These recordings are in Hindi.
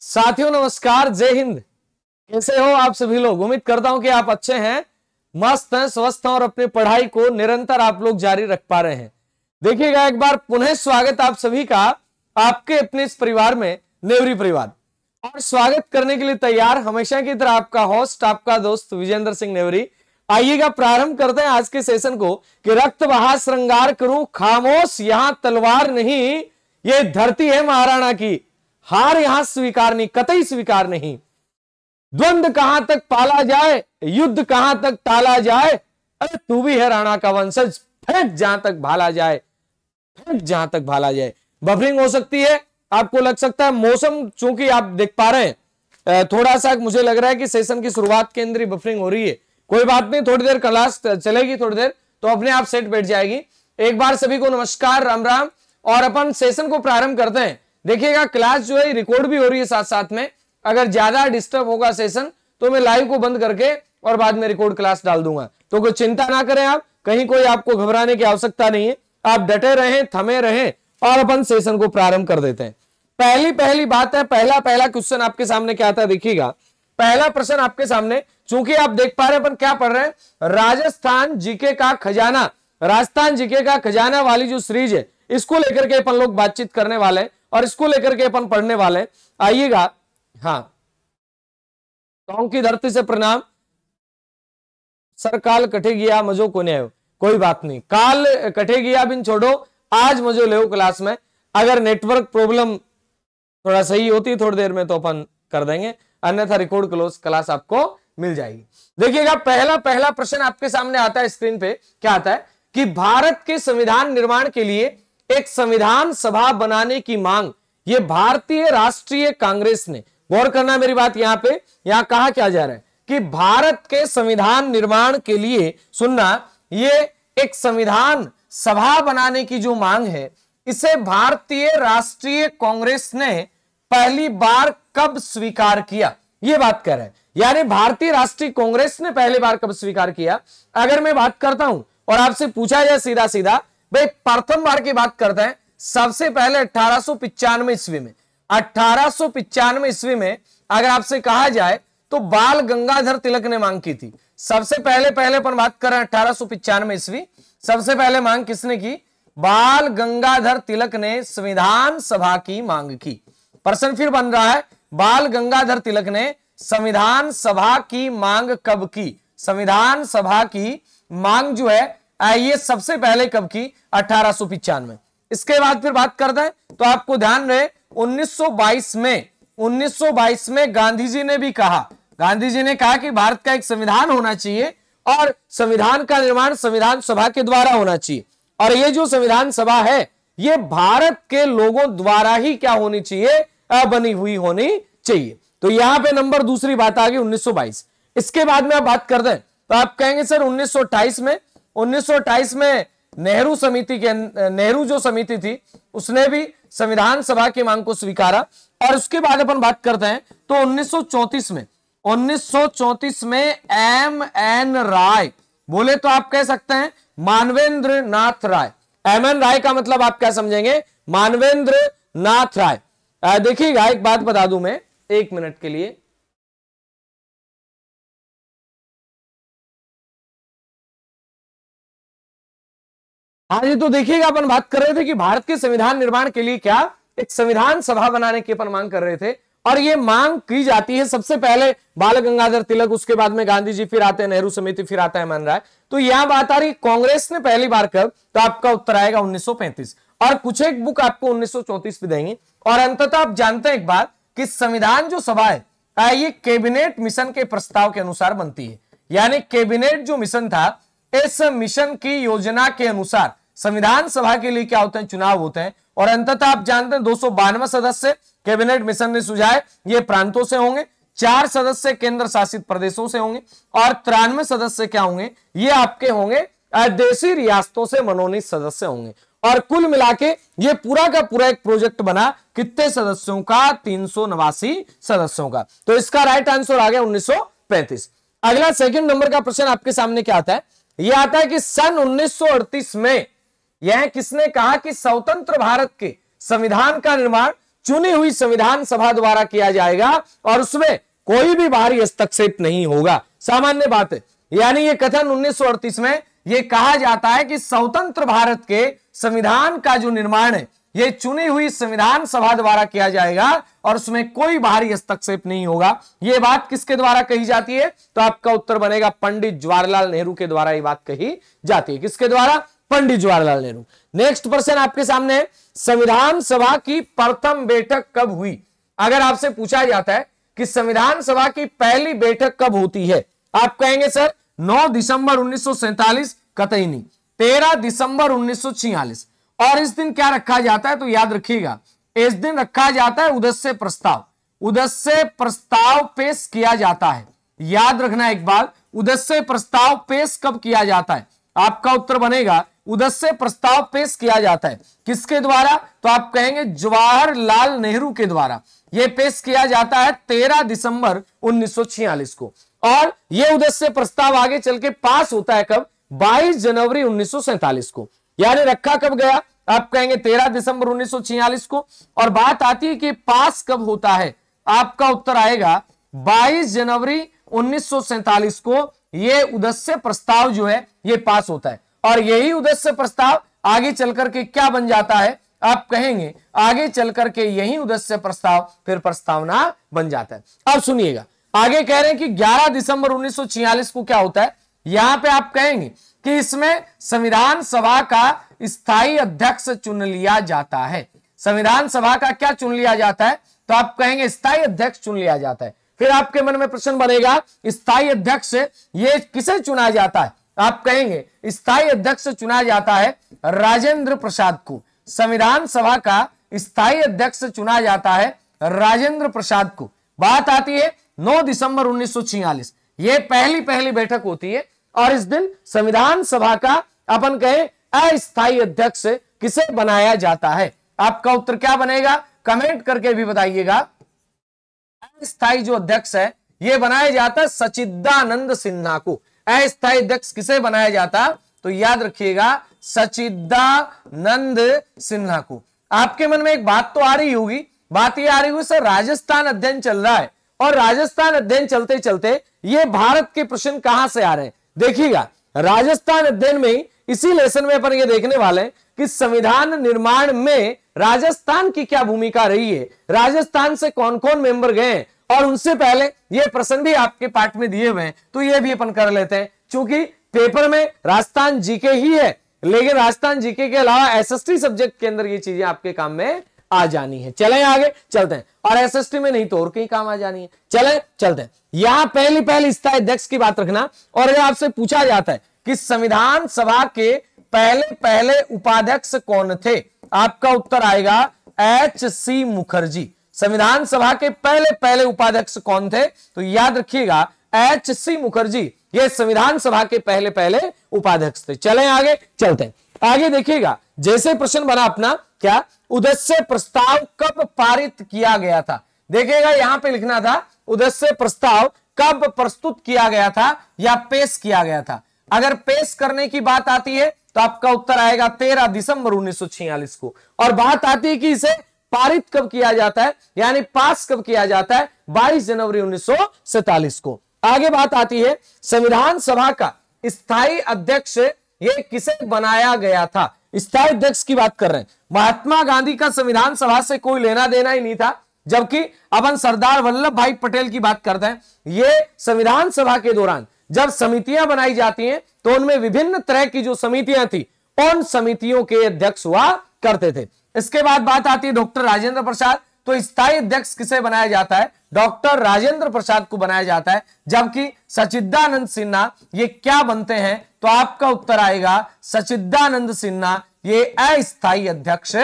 साथियों नमस्कार जय हिंद कैसे हो आप सभी लोग उम्मीद करता हूं कि आप अच्छे हैं मस्त हैं स्वस्थ हैं और अपनी पढ़ाई को निरंतर आप लोग जारी रख पा रहे हैं देखिएगा एक बार पुनः स्वागत आप सभी का आपके अपने इस परिवार में नेवरी परिवार और स्वागत करने के लिए तैयार हमेशा की तरह आपका होस्ट आपका दोस्त विजेंद्र सिंह नेवरी आइएगा प्रारंभ करते हैं आज के सेशन को कि रक्त बहा श्रृंगार करूं खामोश यहां तलवार नहीं ये धरती है महाराणा की हार यहां स्वीकार नहीं कतई स्वीकार नहीं द्वंद कहां तक पाला जाए युद्ध कहां तक टाला जाए अरे तू भी है राणा का वंशज फेंक जहां तक भाला जाए फेंक जहां तक भाला जाए बफरिंग हो सकती है आपको लग सकता है मौसम चूंकि आप देख पा रहे हैं थोड़ा सा मुझे लग रहा है कि सेशन की शुरुआत के अंदर ही बफरिंग हो रही है कोई बात नहीं थोड़ी देर क्लास चलेगी थोड़ी देर तो अपने आप सेट बैठ जाएगी एक बार सभी को नमस्कार राम राम और अपन सेशन को प्रारंभ करते हैं देखिएगा क्लास जो है रिकॉर्ड भी हो रही है साथ साथ में अगर ज्यादा डिस्टर्ब होगा सेशन तो मैं लाइव को बंद करके और बाद में रिकॉर्ड क्लास डाल दूंगा तो कोई चिंता ना करें आप कहीं कोई आपको घबराने की आवश्यकता नहीं है आप डटे रहें थमे रहें और अपन सेशन को प्रारंभ कर देते हैं पहली पहली बात है पहला पहला क्वेश्चन आपके सामने क्या आता है देखिएगा पहला प्रश्न आपके सामने चूंकि आप देख पा रहे हैं अपन क्या पढ़ रहे हैं राजस्थान जीके का खजाना राजस्थान जीके का खजाना वाली जो सीरीज है इसको लेकर के अपन लोग बातचीत करने वाले हैं और इसको लेकर के अपन पढ़ने वाले आइएगा हाँ टोंग की धरती से प्रणाम सर काल कटे गया मजो को न्याय कोई बात नहीं काल कटे गया बिन छोड़ो आज मजो ले क्लास में अगर नेटवर्क प्रॉब्लम थोड़ा सही होती थोड़ी देर में तो अपन कर देंगे अन्यथा रिकॉर्ड क्लोज क्लास आपको मिल जाएगी देखिएगा पहला पहला प्रश्न आपके सामने आता है स्क्रीन पे क्या आता है कि भारत के संविधान निर्माण के लिए एक संविधान सभा बनाने की मांग ये भारतीय राष्ट्रीय कांग्रेस ने गौर करना मेरी बात यहां पे यहां कहा क्या जा रहा है कि भारत के संविधान निर्माण के लिए सुनना ये एक संविधान सभा बनाने की जो मांग है इसे भारतीय राष्ट्रीय कांग्रेस ने पहली बार कब स्वीकार किया ये बात कर रहे हैं यानी भारतीय राष्ट्रीय कांग्रेस ने पहली बार कब स्वीकार किया अगर मैं बात करता हूं और आपसे पूछा जाए सीधा सीधा भाई प्रथम बार की बात करते हैं सबसे पहले अठारह सौ पिचानवे ईस्वी में अठारह सौ पिचानवे ईस्वी में अगर आपसे कहा जाए तो बाल गंगाधर तिलक ने मांग की थी सबसे पहले पहले अपन बात कर रहे हैं अठारह सौ पिचानवे ईस्वी सबसे पहले मांग किसने की बाल गंगाधर तिलक ने संविधान सभा की मांग की प्रश्न फिर बन रहा है बाल गंगाधर तिलक ने संविधान सभा की मांग कब की संविधान सभा की मांग जो है ये सबसे पहले कब की अठारह इसके बाद फिर बात करते हैं तो आपको ध्यान रहे 1922 में 1922 में गांधी जी ने भी कहा गांधी जी ने कहा कि भारत का एक संविधान होना चाहिए और संविधान का निर्माण संविधान सभा के द्वारा होना चाहिए और ये जो संविधान सभा है ये भारत के लोगों द्वारा ही क्या होनी चाहिए बनी हुई होनी चाहिए तो यहां पे नंबर दूसरी बात आ गई 1922 इसके बाद में आप बात कर दें तो आप कहेंगे सर 1928 में उन्नीस में नेहरू समिति के नेहरू जो समिति थी उसने भी संविधान सभा की मांग को स्वीकारा और उसके बाद अपन बात करते हैं तो 1934 में 1934 में एम एन राय बोले तो आप कह सकते हैं मानवेंद्र नाथ राय एम एन राय का मतलब आप क्या समझेंगे मानवेंद्र नाथ राय देखिएगा एक बात बता दू मैं एक मिनट के लिए आज हाँ तो देखिएगा अपन बात कर रहे थे कि भारत के संविधान निर्माण के लिए क्या एक संविधान सभा बनाने की अपन मांग कर रहे थे और ये मांग की जाती है सबसे पहले बाल गंगाधर तिलक उसके बाद में गांधी जी फिर आते हैं नेहरू समिति फिर आता है मान रहा है तो यहां बात आ रही कांग्रेस ने पहली बार कब तो आपका उत्तर आएगा 1935 और कुछ एक बुक आपको 1934 में देंगे और अंततः आप जानते हैं एक बात कि संविधान जो सभा है हाँ, ये कैबिनेट मिशन के प्रस्ताव के अनुसार बनती है यानी कैबिनेट जो मिशन था इस मिशन की योजना के अनुसार संविधान सभा के लिए क्या होते हैं चुनाव होते हैं और अंततः आप जानते हैं दो सदस्य कैबिनेट मिशन ने सुझाए ये प्रांतों से होंगे चार सदस्य केंद्र शासित प्रदेशों से होंगे और तिरानवे सदस्य क्या होंगे ये आपके होंगे देशी रियासतों से मनोनीत सदस्य होंगे और कुल मिला के ये पूरा का पूरा एक प्रोजेक्ट बना कितने सदस्यों का तीन सदस्यों का तो इसका राइट आंसर आ गया उन्नीस अगला सेकंड नंबर का प्रश्न आपके सामने क्या आता है ये आता है कि सन 1938 में यह किसने कहा कि स्वतंत्र भारत के संविधान का निर्माण चुनी हुई संविधान सभा द्वारा किया जाएगा और उसमें कोई भी बाहरी हस्तक्षेप नहीं होगा सामान्य बात है यानी यह कथन 1938 में यह कहा जाता है कि स्वतंत्र भारत के संविधान का जो निर्माण है ये चुनी हुई संविधान सभा द्वारा किया जाएगा और उसमें कोई बाहरी हस्तक्षेप नहीं होगा यह बात किसके द्वारा कही जाती है तो आपका उत्तर बनेगा पंडित जवाहरलाल नेहरू के द्वारा ये बात कही जाती है किसके द्वारा पंडित जवाहरलाल नेहरू नेक्स्ट प्रश्न आपके सामने संविधान सभा की प्रथम बैठक कब हुई अगर आपसे पूछा जाता है कि संविधान सभा की पहली बैठक कब होती है आप कहेंगे सर 9 दिसंबर उन्नीस सौ कतई नहीं 13 दिसंबर उन्नीस और इस दिन क्या रखा जाता है तो याद रखिएगा इस दिन रखा जाता है उदस्य प्रस्ताव उदस्य प्रस्ताव पेश किया जाता है याद रखना एक बार उदस्य प्रस्ताव पेश कब किया जाता है आपका उत्तर बनेगा उदस्य प्रस्ताव पेश किया जाता है किसके द्वारा तो आप कहेंगे जवाहरलाल नेहरू के द्वारा यह पेश किया जाता है 13 दिसंबर उन्नीस को और यह उदस्य प्रस्ताव आगे चल के पास होता है कब 22 जनवरी उन्नीस को यानी रखा कब गया आप कहेंगे तेरह दिसंबर उन्नीस को और बात आती है कि पास कब होता है आपका उत्तर आएगा 22 जनवरी उन्नीस को यह उदस्य प्रस्ताव जो है ये पास होता है और यही उदस्य प्रस्ताव आगे चल करके क्या बन जाता है आप कहेंगे आगे चल करके यही उदस्य प्रस्ताव फिर प्रस्तावना बन जाता है अब सुनिएगा आगे कह रहे हैं कि 11 दिसंबर 1946 को क्या होता है यहां पे आप कहेंगे कि इसमें संविधान सभा का स्थायी अध्यक्ष चुन लिया जाता है संविधान सभा का क्या चुन लिया जाता है तो आप कहेंगे स्थायी अध्यक्ष चुन लिया जाता है फिर आपके मन में प्रश्न बनेगा स्थायी अध्यक्ष ये किसे चुना जाता है आप कहेंगे स्थायी अध्यक्ष चुना जाता है राजेंद्र प्रसाद को संविधान सभा का स्थायी अध्यक्ष चुना जाता है राजेंद्र प्रसाद को बात आती है 9 दिसंबर उन्नीस ये पहली पहली बैठक होती है और इस दिन संविधान सभा का अपन कहे अस्थायी अध्यक्ष किसे बनाया जाता है आपका उत्तर क्या बनेगा कमेंट करके भी बताइएगा अस्थायी जो अध्यक्ष है यह बनाया जाता है सचिदानंद सिन्हा को अस्थायी अध्यक्ष किसे बनाया जाता तो याद रखिएगा सचिदानंद सिन्हा को आपके मन में एक बात तो आ रही होगी बात यह आ रही होगी सर राजस्थान अध्ययन चल रहा है और राजस्थान अध्ययन चलते चलते ये भारत के प्रश्न कहां से आ रहे हैं देखिएगा राजस्थान अध्ययन में इसी लेसन में अपन ये देखने वाले हैं कि संविधान निर्माण में राजस्थान की क्या भूमिका रही है राजस्थान से कौन कौन मेंबर गए हैं और उनसे पहले ये प्रश्न भी आपके पाठ में दिए हुए हैं तो ये भी अपन कर लेते हैं क्योंकि पेपर में राजस्थान जीके ही है लेकिन राजस्थान जीके के अलावा एसएसटी सब्जेक्ट के अंदर ये चीजें आपके काम में आ जानी है चले आगे चलते हैं और एसएसटी में नहीं तो और कहीं काम आ जानी है चले चलते हैं यहां पहली पहली स्थायी अध्यक्ष की बात रखना और अगर आपसे पूछा जाता है कि संविधान सभा के पहले पहले उपाध्यक्ष कौन थे आपका उत्तर आएगा एच सी मुखर्जी संविधान सभा के पहले पहले उपाध्यक्ष कौन थे तो याद रखिएगा एच सी मुखर्जी ये संविधान सभा के पहले पहले उपाध्यक्ष थे चले आगे चलते हैं आगे देखिएगा जैसे प्रश्न बना अपना क्या उदस्य प्रस्ताव कब पारित किया गया था देखिएगा यहां पे लिखना था उदस्य प्रस्ताव कब प्रस्तुत किया गया था या पेश किया गया था अगर पेश करने की बात आती है तो आपका उत्तर आएगा तेरह दिसंबर उन्नीस को और बात आती है कि इसे पारित कब किया जाता है यानी पास कब किया जाता है 22 जनवरी उन्नीस को आगे बात आती है संविधान सभा का स्थायी अध्यक्ष ये किसे बनाया गया था स्थायी अध्यक्ष की बात कर रहे हैं महात्मा गांधी का संविधान सभा से कोई लेना देना ही नहीं था जबकि अपन सरदार वल्लभ भाई पटेल की बात करते हैं ये संविधान सभा के दौरान जब समितियां बनाई जाती हैं तो उनमें विभिन्न तरह की जो समितियां थी उन समितियों के अध्यक्ष हुआ करते थे इसके बाद बात आती है डॉक्टर राजेंद्र प्रसाद तो स्थायी अध्यक्ष किसे बनाया जाता है डॉक्टर राजेंद्र प्रसाद को बनाया जाता है जबकि सचिदानंद सिन्हा ये क्या बनते हैं तो आपका उत्तर आएगा सचिदानंद सिन्हा ये अस्थायी अध्यक्ष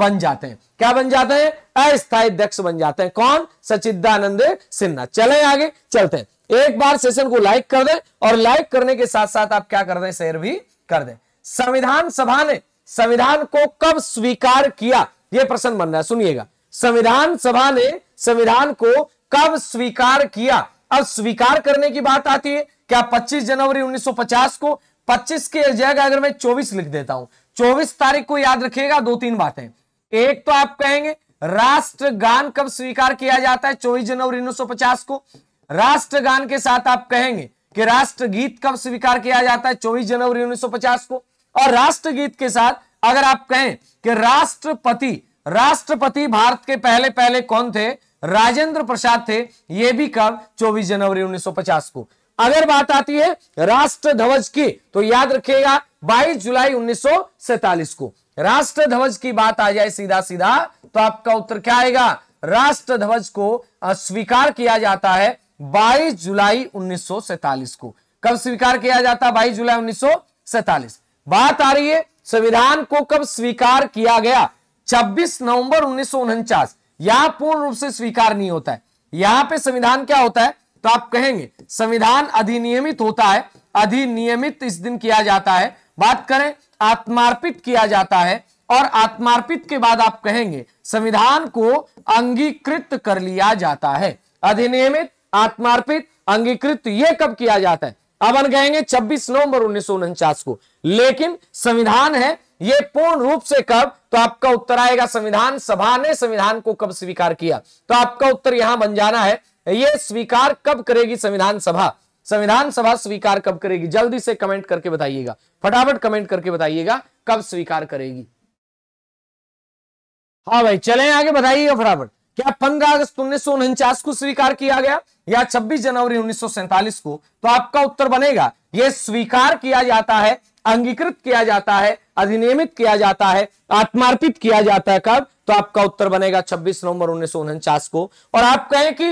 बन जाते हैं क्या बन जाते हैं अस्थायी अध्यक्ष बन जाते हैं कौन सचिदानंद सिन्हा चले आगे चलते हैं एक बार सेशन को लाइक कर दें और लाइक करने के साथ साथ आप क्या कर दें शेयर भी कर दें संविधान सभा ने संविधान को कब स्वीकार किया यह प्रश्न बन रहा है सुनिएगा संविधान सभा ने संविधान को कब स्वीकार किया अब स्वीकार करने की बात आती है क्या 25 जनवरी 1950 को 25 के जगह अगर मैं 24 लिख देता हूं 24 तारीख को याद रखिएगा दो तीन बातें एक तो आप कहेंगे राष्ट्रगान कब स्वीकार किया जाता है 24 जनवरी 1950 को राष्ट्रगान के साथ आप कहेंगे कि राष्ट्रगीत कब स्वीकार किया जाता है चौबीस जनवरी 1950 को और राष्ट्रगीत के साथ अगर आप कहें कि राष्ट्रपति राष्ट्रपति भारत के पहले पहले कौन थे राजेंद्र प्रसाद थे ये भी कब 24 जनवरी 1950 को अगर बात आती है राष्ट्र ध्वज की तो याद रखिएगा 22 जुलाई 1947 को राष्ट्र ध्वज की बात आ जाए सीधा सीधा तो आपका उत्तर क्या आएगा राष्ट्र ध्वज को स्वीकार किया जाता है 22 जुलाई 1947 को कब स्वीकार किया जाता है बाईस जुलाई उन्नीस बात आ रही है संविधान को कब स्वीकार किया गया 26 नवंबर उन्नीस यहां पूर्ण रूप से स्वीकार नहीं होता है यहां पे संविधान क्या होता है तो आप कहेंगे संविधान अधिनियमित होता है अधिनियमित इस दिन किया जाता है बात करें आत्मार्पित किया जाता है और आत्मार्पित के बाद आप कहेंगे संविधान को अंगीकृत कर लिया जाता है अधिनियमित आत्मार्पित अंगीकृत यह कब किया जाता है अब हम कहेंगे 26 नवंबर उन्नीस को लेकिन संविधान है ये पूर्ण रूप से कब तो आपका उत्तर आएगा संविधान सभा ने संविधान को कब स्वीकार किया तो आपका उत्तर यहां बन जाना है ये स्वीकार कब करेगी संविधान सभा संविधान सभा स्वीकार कब करेगी जल्दी से कमेंट करके बताइएगा फटाफट कमेंट करके बताइएगा कब स्वीकार करेगी हाँ भाई चले आगे बताइएगा फटाफट क्या पंद्रह अगस्त उन्नीस को स्वीकार किया गया या 26 जनवरी उन्नीस को तो आपका उत्तर बनेगा यह स्वीकार किया जाता है अंगीकृत किया जाता है अधिनियमित किया जाता है आत्मार्पित किया जाता है कब तो आपका उत्तर बनेगा 26 नवंबर उन्नीस को और आप कहें कि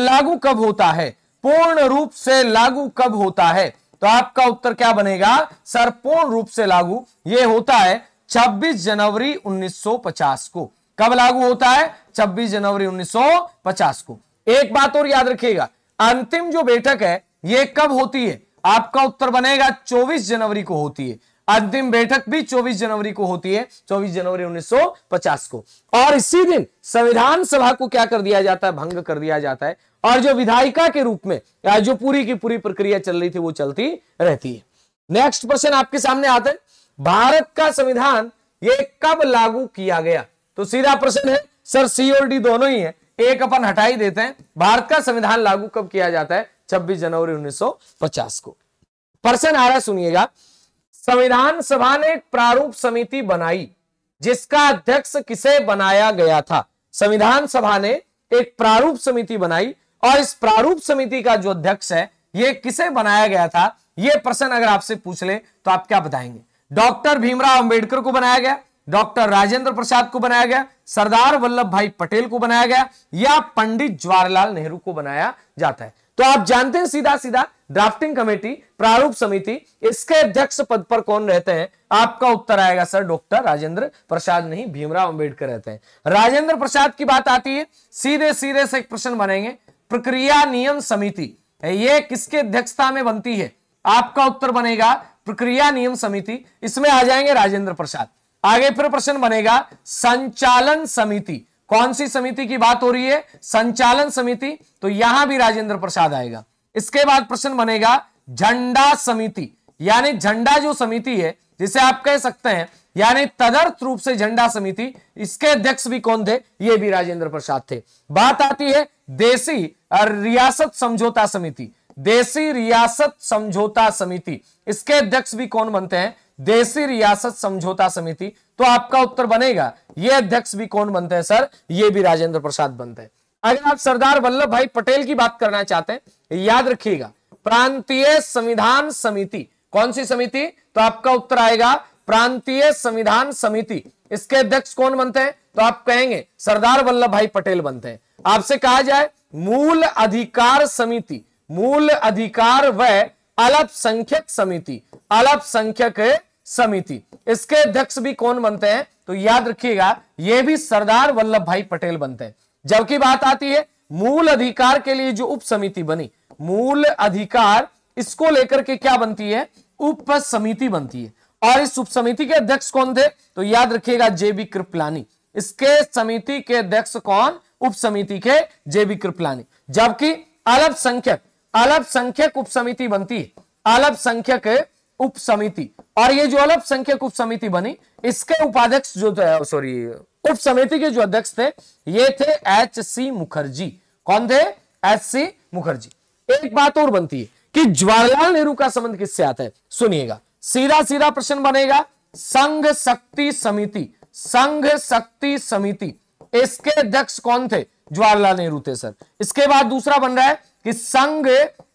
लागू कब होता है पूर्ण रूप से लागू कब होता है तो आपका उत्तर क्या बनेगा सर पूर्ण रूप से लागू ये होता है 26 जनवरी 1950 को कब लागू होता है 26 जनवरी 1950 को एक बात और याद रखिएगा अंतिम जो बैठक है यह कब होती है आपका उत्तर बनेगा 24 जनवरी को होती है अंतिम बैठक भी 24 जनवरी को होती है 24 जनवरी 1950 को और इसी दिन संविधान सभा को क्या कर दिया जाता है भंग कर दिया जाता है और जो विधायिका के रूप में जो पूरी की पूरी प्रक्रिया चल रही थी वो चलती रहती है नेक्स्ट क्वेश्चन आपके सामने आता है भारत का संविधान ये कब लागू किया गया तो सीधा प्रश्न है सर सी और डी दोनों ही है एक अपन हटाई देते हैं भारत का संविधान लागू कब किया जाता है छब्बीस जनवरी 1950 को प्रश्न आ रहा सुनिएगा संविधान सभा ने एक प्रारूप समिति बनाई जिसका अध्यक्ष किसे बनाया गया था संविधान सभा ने एक प्रारूप समिति बनाई और इस प्रारूप समिति का जो अध्यक्ष है यह किसे बनाया गया था यह प्रश्न अगर आपसे पूछ ले तो आप क्या बताएंगे डॉक्टर भीमराव अंबेडकर को बनाया गया डॉक्टर राजेंद्र प्रसाद को बनाया गया सरदार वल्लभ भाई पटेल को बनाया गया या पंडित जवाहरलाल नेहरू को बनाया जाता है तो आप जानते हैं सीधा सीधा ड्राफ्टिंग कमेटी प्रारूप समिति इसके अध्यक्ष पद पर कौन रहते हैं आपका उत्तर आएगा सर डॉक्टर राजेंद्र प्रसाद नहीं भीमराव अंबेडकर रहते हैं राजेंद्र प्रसाद की बात आती है सीधे सीधे से एक प्रश्न बनेंगे प्रक्रिया नियम समिति ये किसके अध्यक्षता में बनती है आपका उत्तर बनेगा प्रक्रिया नियम समिति इसमें आ जाएंगे राजेंद्र प्रसाद आगे फिर प्रश्न बनेगा संचालन समिति कौन सी समिति की बात हो रही है संचालन समिति तो यहां भी राजेंद्र प्रसाद आएगा इसके बाद प्रश्न बनेगा झंडा समिति यानी झंडा जो समिति है जिसे आप कह सकते हैं यानी तदर्थ रूप से झंडा समिति इसके अध्यक्ष भी कौन थे ये भी राजेंद्र प्रसाद थे बात आती है देसी और रियासत समझौता समिति देसी रियासत समझौता समिति इसके अध्यक्ष भी कौन बनते हैं देसी रियासत समझौता समिति तो आपका उत्तर बनेगा ये अध्यक्ष भी कौन बनते हैं सर ये भी राजेंद्र प्रसाद बनते हैं अगर आप सरदार वल्लभ भाई पटेल की बात करना चाहते हैं याद रखिएगा प्रांतीय संविधान समिति कौन सी समिति तो आपका उत्तर आएगा प्रांतीय संविधान समिति इसके अध्यक्ष कौन बनते हैं तो आप कहेंगे सरदार वल्लभ भाई पटेल बनते हैं आपसे कहा जाए मूल अधिकार समिति मूल अधिकार व अल्पसंख्यक समिति अल्पसंख्यक समिति इसके अध्यक्ष भी कौन बनते हैं तो याद रखिएगा यह भी सरदार वल्लभ भाई पटेल बनते हैं जबकि बात आती है मूल अधिकार के लिए जो उप समिति बनी मूल अधिकार इसको लेकर के क्या बनती है उप समिति बनती है और इस उप समिति के अध्यक्ष कौन थे तो याद रखिएगा जेबी कृपलानी इसके समिति के अध्यक्ष कौन उप समिति के जेबी कृपलानी जबकि अल्पसंख्यक अल्पसंख्यक उप समिति बनती है अल्पसंख्यक उप समिति और ये जो अल्पसंख्यक उपसमिति उप समिति बनी इसके उपाध्यक्ष जो सॉरी उपसमिति के जो अध्यक्ष थे ये थे एच सी मुखर्जी कौन थे एच सी मुखर्जी एक बात और बनती है कि जवाहरलाल नेहरू का संबंध किससे आता है सुनिएगा सीधा सीधा प्रश्न बनेगा संघ शक्ति समिति संघ शक्ति समिति इसके अध्यक्ष कौन थे जवाहरलाल नेहरू थे सर इसके बाद दूसरा बन रहा है कि संघ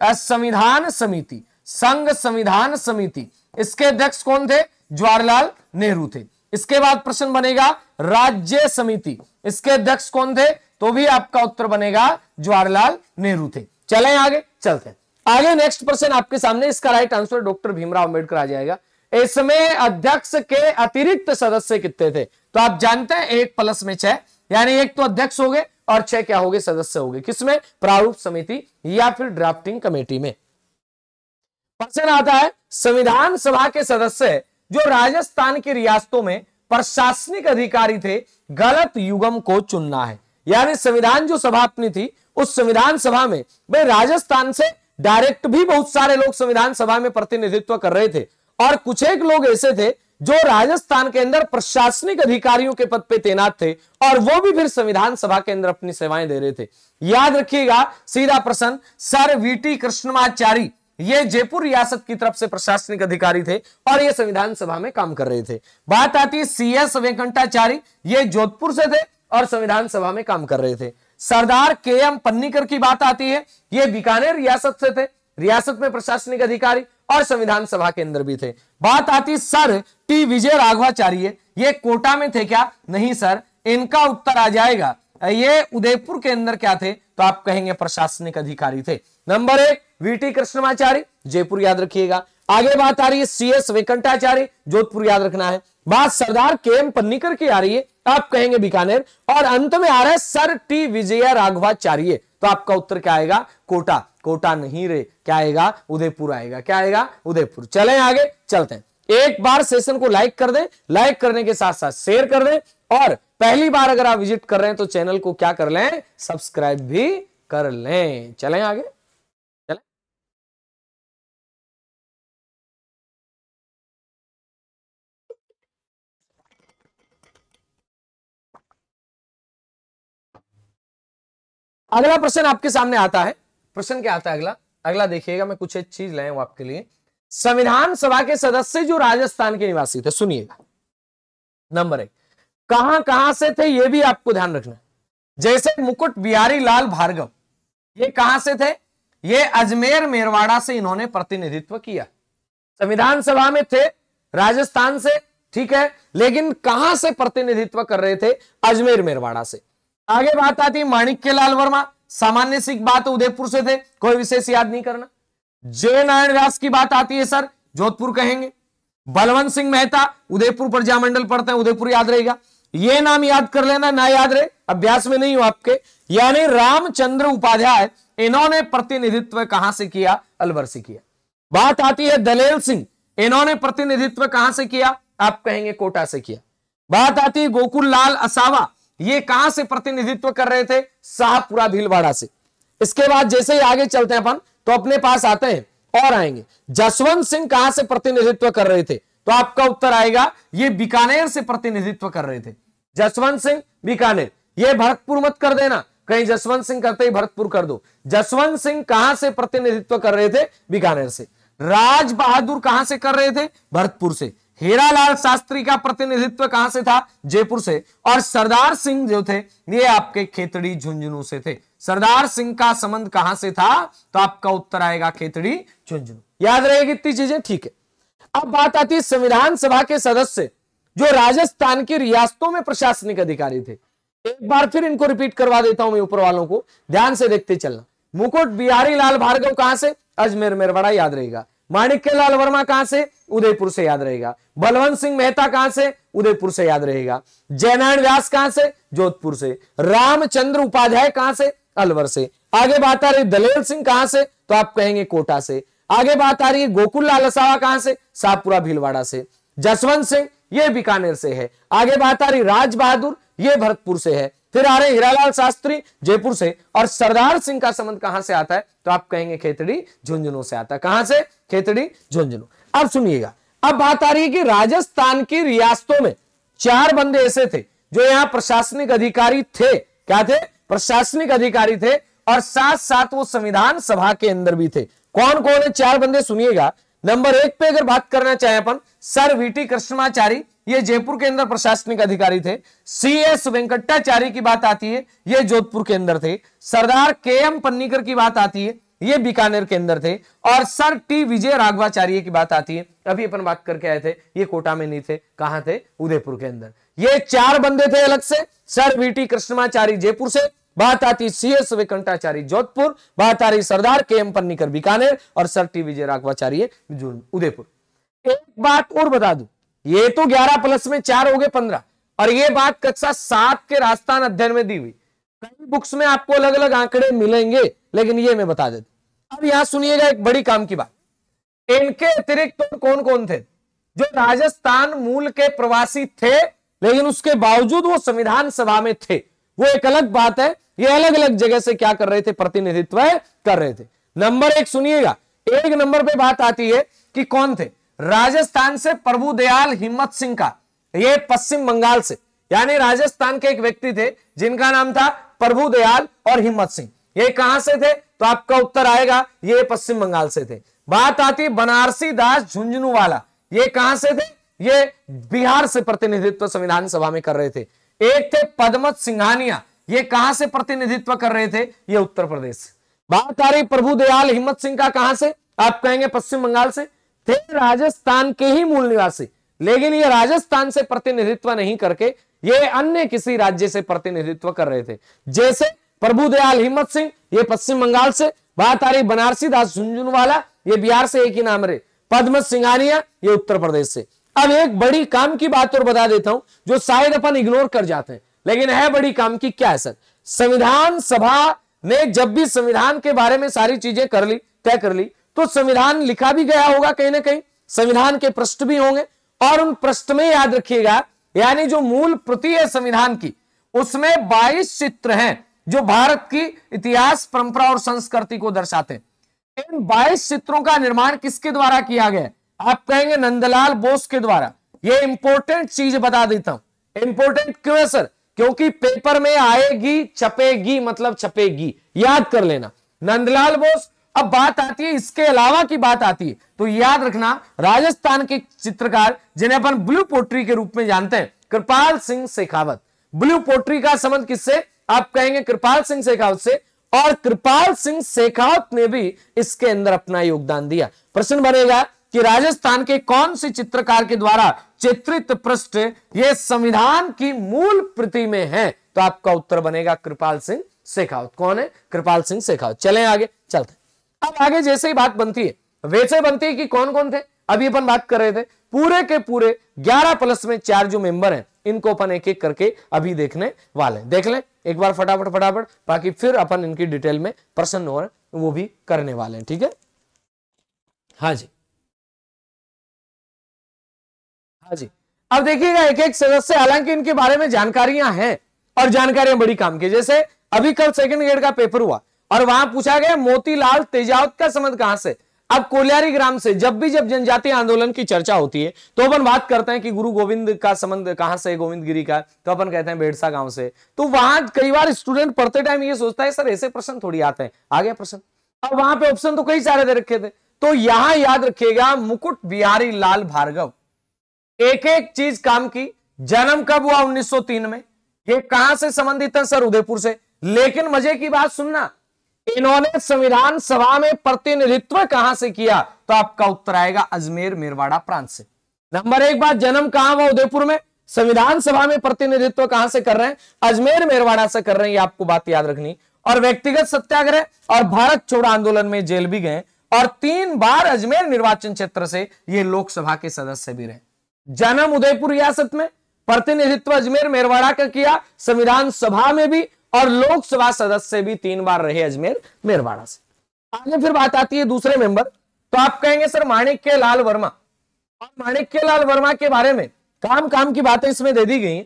संविधान समिति संघ संविधान समिति इसके अध्यक्ष कौन थे जवाहरलाल नेहरू थे इसके बाद प्रश्न बनेगा राज्य समिति इसके अध्यक्ष कौन थे तो भी आपका उत्तर बनेगा जवाहरलाल नेहरू थे चले आगे चलते आगे नेक्स्ट प्रश्न आपके सामने इसका right answer doctor Bhimrao Ambedkar आ जाएगा इसमें अध्यक्ष के अतिरिक्त सदस्य कितने थे तो आप जानते हैं एक प्लस में छह यानी एक तो अध्यक्ष हो गए और छह क्या हो गए सदस्य हो गए किसमें प्रारूप समिति या फिर ड्राफ्टिंग कमेटी में प्रश्न आता है संविधान सभा के सदस्य जो राजस्थान की रियासतों में प्रशासनिक अधिकारी थे गलत युगम को चुनना है यानी संविधान जो सभा अपनी थी उस संविधान सभा में भाई राजस्थान से डायरेक्ट भी बहुत सारे लोग संविधान सभा में प्रतिनिधित्व कर रहे थे और कुछ एक लोग ऐसे थे जो राजस्थान के अंदर प्रशासनिक अधिकारियों के पद पे तैनात थे और वो भी फिर संविधान सभा के अंदर अपनी सेवाएं दे रहे थे याद रखिएगा सीधा प्रश्न सर वीटी कृष्णमाचारी ये जयपुर रियासत की तरफ से प्रशासनिक अधिकारी थे और ये संविधान सभा में काम कर रहे थे बात आती है सी एस वेकंटाचारी ये जोधपुर से थे और संविधान सभा में काम कर रहे थे सरदार के एम पन्नीकर की बात आती है ये बीकानेर रियासत से थे रियासत में प्रशासनिक अधिकारी और संविधान सभा के अंदर भी थे बात आती सर टी विजय राघवाचार्य ये कोटा में थे क्या नहीं सर इनका उत्तर आ जाएगा ये उदयपुर के अंदर क्या थे तो आप कहेंगे प्रशासनिक अधिकारी थे नंबर एक वीटी कृष्णमाचार्य जयपुर याद रखिएगा आगे बात आ रही है सी एस वेकंटाचार्य जोधपुर याद रखना है बात सरदार के एम पन्नीकर की आ रही है आप कहेंगे बीकानेर और अंत में आ रहा है सर टी विजय राघवाचार्य तो आपका उत्तर क्या आएगा कोटा कोटा नहीं रे क्या आएगा उदयपुर आएगा क्या आएगा उदयपुर चले आगे चलते हैं एक बार सेशन को लाइक कर दें लाइक करने के साथ साथ शेयर कर दें और पहली बार अगर आप विजिट कर रहे हैं तो चैनल को क्या कर लें सब्सक्राइब भी कर लें चलें आगे अगला प्रश्न आपके सामने आता है प्रश्न क्या आता है अगला अगला देखिएगा मैं कुछ एक चीज लाए हूं आपके लिए संविधान सभा के सदस्य जो राजस्थान के निवासी थे सुनिएगा नंबर एक कहां कहां से थे ये भी आपको ध्यान रखना जैसे मुकुट बिहारी लाल भार्गव ये कहां से थे ये अजमेर मेरवाड़ा से इन्होंने प्रतिनिधित्व किया संविधान सभा में थे राजस्थान से ठीक है लेकिन कहां से प्रतिनिधित्व कर रहे थे अजमेर मेरवाड़ा से आगे बात आती माणिक्य लाल वर्मा सामान्य सिख बात उदयपुर से थे कोई विशेष याद नहीं करना जय नारायण व्यास की बात आती है सर जोधपुर कहेंगे बलवंत सिंह मेहता उदयपुर प्रजामंडल पढ़ते हैं उदयपुर याद रहेगा ये नाम याद कर लेना ना याद रहे अभ्यास में नहीं हो आपके यानी रामचंद्र उपाध्याय इन्होंने प्रतिनिधित्व कहां से किया अलवर से किया बात आती है दलेल सिंह इन्होंने प्रतिनिधित्व कहां से किया आप कहेंगे कोटा से किया बात आती है गोकुल लाल असावा ये कहां से प्रतिनिधित्व कर रहे थे शाहपुरा भीलवाड़ा से इसके बाद जैसे ही आगे चलते हैं अपन तो अपने पास आते हैं और आएंगे जसवंत सिंह कहां से प्रतिनिधित्व कर रहे थे तो आपका उत्तर आएगा ये बीकानेर से प्रतिनिधित्व कर रहे थे जसवंत सिंह बीकानेर ये भरतपुर मत कर देना कहीं जसवंत सिंह करते ही भरतपुर कर दो जसवंत सिंह कहां से प्रतिनिधित्व कर रहे थे बीकानेर से राज बहादुर कहां से कर रहे थे भरतपुर से हीरालाल शास्त्री का प्रतिनिधित्व कहां से था जयपुर से और सरदार सिंह जो थे ये आपके खेतड़ी झुंझुनू से थे सरदार सिंह का संबंध कहां से था तो आपका उत्तर आएगा खेतड़ी झुंझुनू याद रहेगी इतनी चीजें ठीक है अब बात आती है संविधान सभा के सदस्य जो राजस्थान की रियासतों में प्रशासनिक अधिकारी थे एक बार फिर इनको रिपीट करवा देता हूं मैं ऊपर वालों को ध्यान से देखते चलना मुकुट बिहारी लाल भार्गव कहां से अजमेर मेरवाड़ा याद रहेगा माणिक्य लाल वर्मा कहां से उदयपुर से याद रहेगा बलवंत सिंह मेहता कहां से उदयपुर से याद रहेगा जयनारायण व्यास कहां से जोधपुर से रामचंद्र उपाध्याय कहां से अलवर से आगे बात आ रही दलेल सिंह कहां से तो आप कहेंगे कोटा से आगे बात आ रही है गोकुल लाल असावा कहां से साहपुरा भीलवाड़ा से जसवंत सिंह ये बीकानेर से है आगे बात आ रही राज बहादुर ये भरतपुर से है फिर आ रहे हीरालाल शास्त्री जयपुर से और सरदार सिंह का संबंध कहां से आता है तो आप कहेंगे खेतड़ी झुंझुनू से आता है कहां से खेतड़ी झुंझुनू अब सुनिएगा अब बात आ रही है कि राजस्थान की रियासतों में चार बंदे ऐसे थे जो यहां प्रशासनिक अधिकारी थे क्या थे प्रशासनिक अधिकारी थे और साथ साथ वो संविधान सभा के अंदर भी थे कौन कौन है चार बंदे सुनिएगा नंबर एक पे अगर बात करना चाहे अपन सर वीटी कृष्णमाचारी ये जयपुर के अंदर प्रशासनिक अधिकारी थे सी एस वेंकटाचारी की बात आती है ये जोधपुर के अंदर थे सरदार के एम पन्नीकर की बात आती है ये बीकानेर के अंदर थे और सर टी विजय राघवाचार्य की बात आती है अभी अपन बात करके आए थे ये कोटा में नहीं थे कहा थे उदयपुर के अंदर ये चार बंदे थे अलग से sir V T Krishnamachari Jaipur से बात आती सी एस वेंकटाचारी जोधपुर बात आ रही सरदार के एम पन्नीकर बीकानेर और सर टी विजय राघवाचार्य उदयपुर एक बात और बता दू ये तो ग्यारह प्लस में चार हो गए पंद्रह और ये बात कक्षा सात के राजस्थान अध्ययन में दी हुई कई बुक्स में आपको अलग अलग आंकड़े मिलेंगे लेकिन ये मैं बता देता अब यहां सुनिएगा एक बड़ी काम की बात इनके अतिरिक्त तो कौन कौन थे जो राजस्थान मूल के प्रवासी थे लेकिन उसके बावजूद वो संविधान सभा में थे वो एक अलग बात है ये अलग अलग जगह से क्या कर रहे थे प्रतिनिधित्व कर रहे थे नंबर एक सुनिएगा एक नंबर पे बात आती है कि कौन थे राजस्थान से प्रभु दयाल हिम्मत सिंह का ये पश्चिम बंगाल से यानी राजस्थान के एक व्यक्ति थे जिनका नाम था प्रभु दयाल और हिम्मत सिंह ये कहां से थे तो आपका उत्तर आएगा ये पश्चिम बंगाल से थे बात आती बनारसी दास झुंझुनू वाला ये कहां से थे ये बिहार से प्रतिनिधित्व संविधान सभा में कर रहे थे एक थे पदमत सिंघानिया ये कहां से प्रतिनिधित्व कर रहे थे ये उत्तर प्रदेश बात आ रही प्रभु दयाल हिम्मत सिंह का कहां से आप कहेंगे पश्चिम बंगाल से थे राजस्थान के ही मूल निवासी लेकिन ये राजस्थान से प्रतिनिधित्व नहीं करके ये अन्य किसी राज्य से प्रतिनिधित्व कर रहे थे जैसे प्रभु दयाल हिम्मत सिंह ये पश्चिम बंगाल से बात आ रही बनारसी दास झुंझुनवाला ये बिहार से एक ही नाम रहे पद्म सिंघानिया ये उत्तर प्रदेश से अब एक बड़ी काम की बात और बता देता हूं जो शायद अपन इग्नोर कर जाते हैं लेकिन है बड़ी काम की क्या है सर संविधान सभा ने जब भी संविधान के बारे में सारी चीजें कर ली तय कर ली तो संविधान लिखा भी गया होगा कहीं ना कहीं संविधान के प्रश्न भी होंगे और उन प्रश्न में याद रखिएगा यानी जो मूल प्रति है संविधान की उसमें 22 चित्र हैं जो भारत की इतिहास परंपरा और संस्कृति को दर्शाते हैं इन 22 चित्रों का निर्माण किसके द्वारा किया गया आप कहेंगे नंदलाल बोस के द्वारा ये इंपोर्टेंट चीज बता देता हूं इंपोर्टेंट क्यों है सर क्योंकि पेपर में आएगी छपेगी मतलब छपेगी याद कर लेना नंदलाल बोस अब बात आती है इसके अलावा की बात आती है तो याद रखना राजस्थान के चित्रकार जिन्हें अपन ब्लू पोट्री के रूप में जानते हैं कृपाल सिंह शेखावत ब्लू पोट्री का संबंध किससे आप कहेंगे कृपाल सिंह शेखावत से और कृपाल सिंह शेखावत ने भी इसके अंदर अपना योगदान दिया प्रश्न बनेगा कि राजस्थान के कौन से चित्रकार के द्वारा चित्रित पृष्ठ ये संविधान की मूल प्रति में है तो आपका उत्तर बनेगा कृपाल सिंह शेखावत कौन है कृपाल सिंह शेखावत चले आगे चलते अब आगे जैसे ही बात बनती है वैसे बनती है कि कौन कौन थे अभी अपन बात कर रहे थे पूरे के पूरे 11 प्लस में चार जो मेंबर हैं इनको अपन एक एक करके अभी देखने वाले हैं देख लें एक बार फटाफट फटाफट बाकी फिर अपन इनकी डिटेल में प्रश्न और वो भी करने वाले हैं ठीक है हाँ जी हाँ जी अब देखिएगा एक एक सदस्य हालांकि इनके बारे में जानकारियां हैं और जानकारियां बड़ी काम की जैसे अभी कल सेकंड ग्रेड का पेपर हुआ और वहां पूछा गया मोतीलाल तेजावत का संबंध कहां से अब कोलियारी ग्राम से जब भी जब जनजाति आंदोलन की चर्चा होती है तो अपन बात करते हैं कि गुरु गोविंद का संबंध कहां से गोविंद गिरी का तो अपन कहते हैं बेड़सा गांव से तो वहां कई बार स्टूडेंट पढ़ते टाइम ये सोचता है सर ऐसे प्रश्न थोड़ी आते हैं आ गया प्रश्न अब वहां पे ऑप्शन तो कई सारे दे रखे थे तो यहां याद रखिएगा मुकुट बिहारी लाल भार्गव एक एक चीज काम की जन्म कब हुआ उन्नीस में ये कहां से संबंधित है सर उदयपुर से लेकिन मजे की बात सुनना इन्होंने संविधान सभा में प्रतिनिधित्व कहां से किया तो आपका उत्तर आएगा अजमेर मेरवाड़ा प्रांत से नंबर एक बात जन्म कहां हुआ उदयपुर में संविधान सभा में प्रतिनिधित्व कहां से कर रहे हैं अजमेर मेरवाड़ा से कर रहे हैं ये आपको बात याद रखनी और व्यक्तिगत सत्याग्रह और भारत छोड़ आंदोलन में जेल भी गए और तीन बार अजमेर निर्वाचन क्षेत्र से ये लोकसभा के सदस्य भी रहे जन्म उदयपुर रियासत में प्रतिनिधित्व अजमेर मेरवाड़ा का किया संविधान सभा में भी और लोकसभा सदस्य भी तीन बार रहे अजमेर मेरवाड़ा से आगे फिर बात आती है दूसरे मेंबर तो आप कहेंगे सर माणिक्य लाल वर्मा और माणिक्य लाल वर्मा के बारे में काम काम की बातें इसमें दे दी गई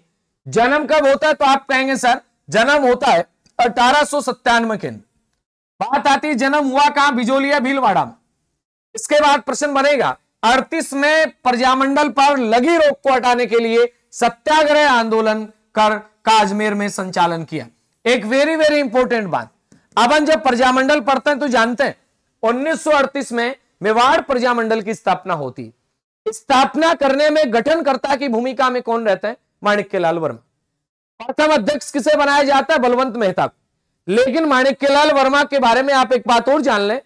जन्म कब होता है तो आप कहेंगे सर जन्म होता है अठारह सो के बात आती है जन्म हुआ कहां बिजोलिया भीलवाड़ा में इसके बाद प्रश्न बनेगा अड़तीस में प्रजामंडल पर लगी रोक को हटाने के लिए सत्याग्रह आंदोलन कर काजमेर में संचालन किया एक वेरी वेरी इंपॉर्टेंट बात अपन जब प्रजामंडल पढ़ते हैं तो जानते हैं 1938 में मेवाड़ प्रजामंडल की स्थापना होती स्थापना करने में गठनकर्ता की भूमिका में कौन रहता है माणिक्य लाल वर्मा प्रथम अध्यक्ष किसे बनाया जाता है बलवंत मेहता लेकिन माणिक्य लाल वर्मा के बारे में आप एक बात और जान लें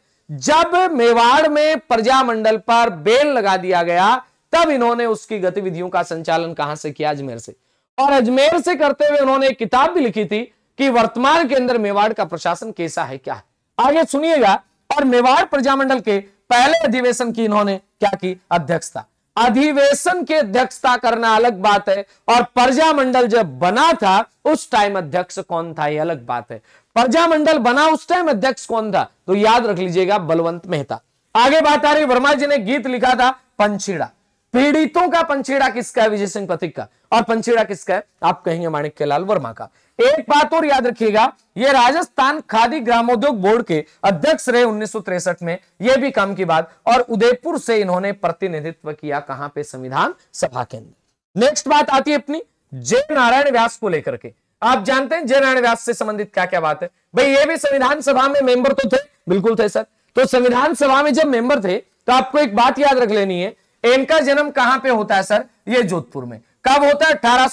जब मेवाड़ में प्रजामंडल पर बेल लगा दिया गया तब इन्होंने उसकी गतिविधियों का संचालन कहां से किया अजमेर से और अजमेर से करते हुए उन्होंने एक किताब भी लिखी थी कि वर्तमान के अंदर मेवाड़ का प्रशासन कैसा है क्या है आगे सुनिएगा और मेवाड़ प्रजामंडल के पहले अधिवेशन की इन्होंने क्या की अध्यक्षता अधिवेशन की अध्यक्षता करना अलग बात है और प्रजामंडल जब बना था उस टाइम अध्यक्ष कौन था यह अलग बात है प्रजामंडल बना उस टाइम अध्यक्ष कौन था तो याद रख लीजिएगा बलवंत मेहता आगे बात आ रही वर्मा जी ने गीत लिखा था पंछीड़ा पीड़ितों का पंछीड़ा किसका है विजय सिंह पथिक का और पंछीड़ा किसका है आप कहेंगे माणिक के लाल वर्मा का एक बात और याद रखिएगा ये राजस्थान खादी ग्रामोद्योग बोर्ड के अध्यक्ष रहे उन्नीस में यह भी काम की बात और उदयपुर से इन्होंने प्रतिनिधित्व किया कहां पे संविधान सभा के अंदर नेक्स्ट बात आती है अपनी जय नारायण व्यास को लेकर के आप जानते हैं जय नारायण व्यास से संबंधित क्या क्या बात है भाई ये भी संविधान सभा में मेंबर तो थे बिल्कुल थे सर तो संविधान सभा में जब मेंबर थे तो आपको एक बात याद रख लेनी है इनका जन्म कहां पे होता है सर ये जोधपुर में कब होता है अठारह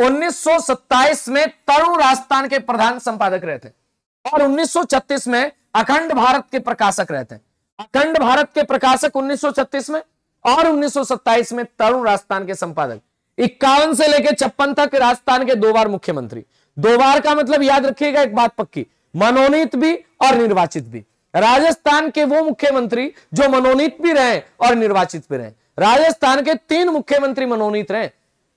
1927 में तरुण राजस्थान के प्रधान संपादक रहे थे और 1936 में अखंड भारत के प्रकाशक रहे थे अखंड भारत के प्रकाशक 1936 में और 1927 में तरुण राजस्थान के संपादक इक्यावन से लेकर छप्पन तक राजस्थान के दो बार मुख्यमंत्री दो बार का मतलब याद रखिएगा एक बात पक्की मनोनीत भी और निर्वाचित भी राजस्थान के वो मुख्यमंत्री जो मनोनीत भी रहे और निर्वाचित भी रहे राजस्थान के तीन मुख्यमंत्री मनोनीत रहे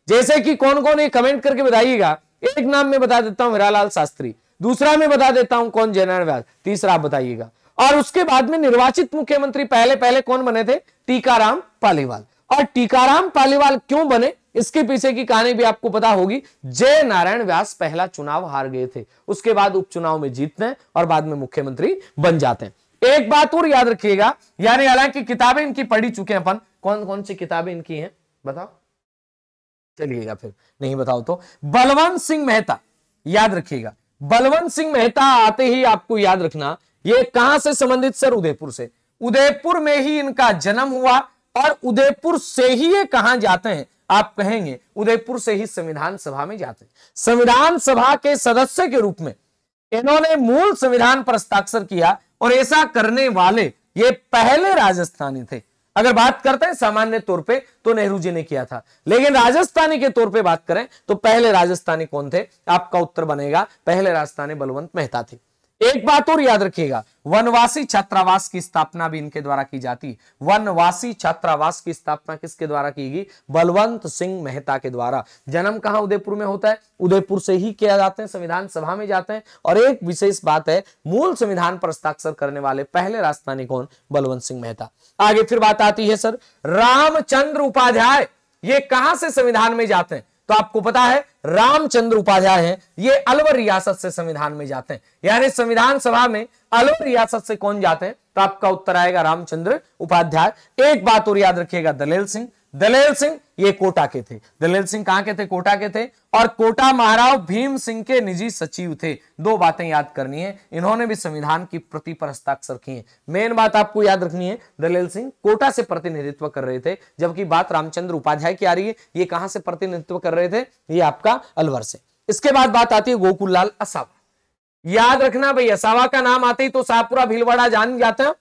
जैसे कि कौन कौन ये कमेंट करके बताइएगा एक नाम में बता देता हूं हीरालाल शास्त्री दूसरा में बता देता हूं कौन जयनारायण व्यास तीसरा आप बताइएगा और उसके बाद में निर्वाचित मुख्यमंत्री पहले पहले कौन बने थे टीकाराम पालीवाल और टीकाराम पालीवाल क्यों बने इसके पीछे की कहानी भी आपको पता होगी जय नारायण व्यास पहला चुनाव हार गए थे उसके बाद उपचुनाव में जीतते हैं और बाद में मुख्यमंत्री बन जाते हैं एक बात और याद रखिएगा यानी हालांकि किताबें इनकी पढ़ी चुके हैं अपन कौन कौन सी किताबें इनकी हैं बताओ चलिएगा फिर नहीं बताओ तो बलवंत सिंह मेहता याद रखिएगा बलवंत सिंह मेहता आते ही आपको याद रखना ये कहां से संबंधित सर उदयपुर से उदयपुर में ही इनका जन्म हुआ और उदयपुर से ही ये कहां जाते हैं आप कहेंगे उदयपुर से ही संविधान सभा में जाते हैं संविधान सभा के सदस्य के रूप में इन्होंने मूल संविधान पर हस्ताक्षर किया और ऐसा करने वाले ये पहले राजस्थानी थे अगर बात करते हैं सामान्य तौर पे तो नेहरू जी ने किया था लेकिन राजस्थानी के तौर पे बात करें तो पहले राजस्थानी कौन थे आपका उत्तर बनेगा पहले राजस्थानी बलवंत मेहता थे एक बात और याद रखिएगा वनवासी छात्रावास की स्थापना भी इनके द्वारा की जाती वनवासी छात्रावास की स्थापना किसके द्वारा की गई बलवंत सिंह मेहता के द्वारा जन्म कहां उदयपुर में होता है उदयपुर से ही किया जाते हैं संविधान सभा में जाते हैं और एक विशेष बात है मूल संविधान पर हस्ताक्षर करने वाले पहले राजधानी कौन बलवंत सिंह मेहता आगे फिर बात आती है सर रामचंद्र उपाध्याय ये कहां से संविधान में जाते हैं तो आपको पता है रामचंद्र उपाध्याय हैं ये अलवर रियासत से संविधान में जाते हैं यानी संविधान सभा में अलवर रियासत से कौन जाते हैं तो आपका उत्तर आएगा रामचंद्र उपाध्याय एक बात और याद रखिएगा दलेल सिंह दलेल सिंह ये कोटा के थे दलेल सिंह कहां के थे कोटा के थे और कोटा महाराव भीम सिंह के निजी सचिव थे दो बातें याद करनी है इन्होंने भी संविधान की प्रति पर हस्ताक्षर किए मेन बात आपको याद रखनी है दलेल सिंह कोटा से प्रतिनिधित्व कर रहे थे जबकि बात रामचंद्र उपाध्याय की आ रही है ये कहां से प्रतिनिधित्व कर रहे थे ये आपका अलवर से इसके बाद बात आती है गोकुल लाल असावा याद रखना भाई असावा का नाम आते ही तो साहपुरा भीलवाड़ा जान जाते हैं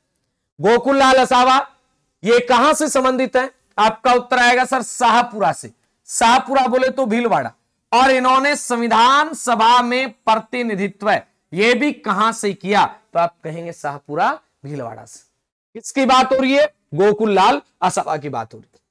गोकुल लाल असावा ये कहां से संबंधित है आपका उत्तर आएगा सर शाहपुरा से शाहपुरा बोले तो भीलवाड़ा और इन्होंने संविधान सभा में प्रतिनिधित्व यह भी कहां से किया तो आप कहेंगे शाहपुरा भीलवाड़ा से किसकी बात हो रही है गोकुल लाल असभा की बात हो रही है